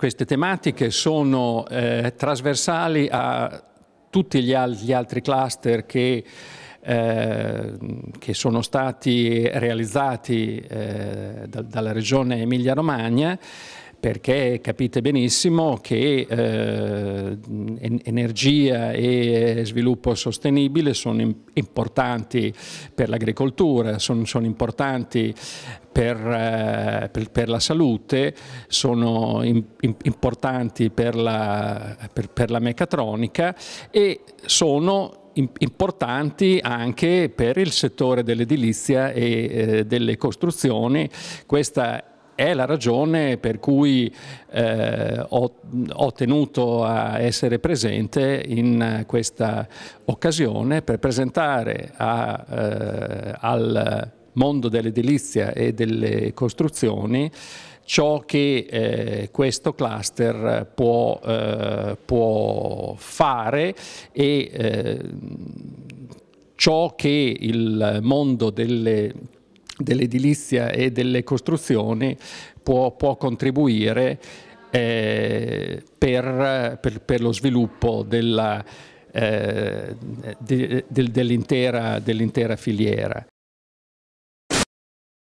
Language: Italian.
Queste tematiche sono eh, trasversali a tutti gli, al gli altri cluster che, eh, che, sono stati realizzati eh, da dalla regione Emilia-Romagna perché capite benissimo che eh, energia e sviluppo sostenibile sono importanti per l'agricoltura, sono, sono importanti per, eh, per, per, la salute, sono in, in, importanti per la, per la meccatronica e sono importanti anche per il settore dell'edilizia e eh, delle costruzioni. Questa è la ragione per cui eh, ho, ho, tenuto a essere presente in questa occasione per presentare a, eh, al mondo dell'edilizia e delle costruzioni ciò che eh, questo cluster può, eh, può fare e eh, ciò che il mondo delle dell'edilizia e delle costruzioni può, può contribuire eh, per, per, per, lo sviluppo dell'intera eh, de, del, dell filiera.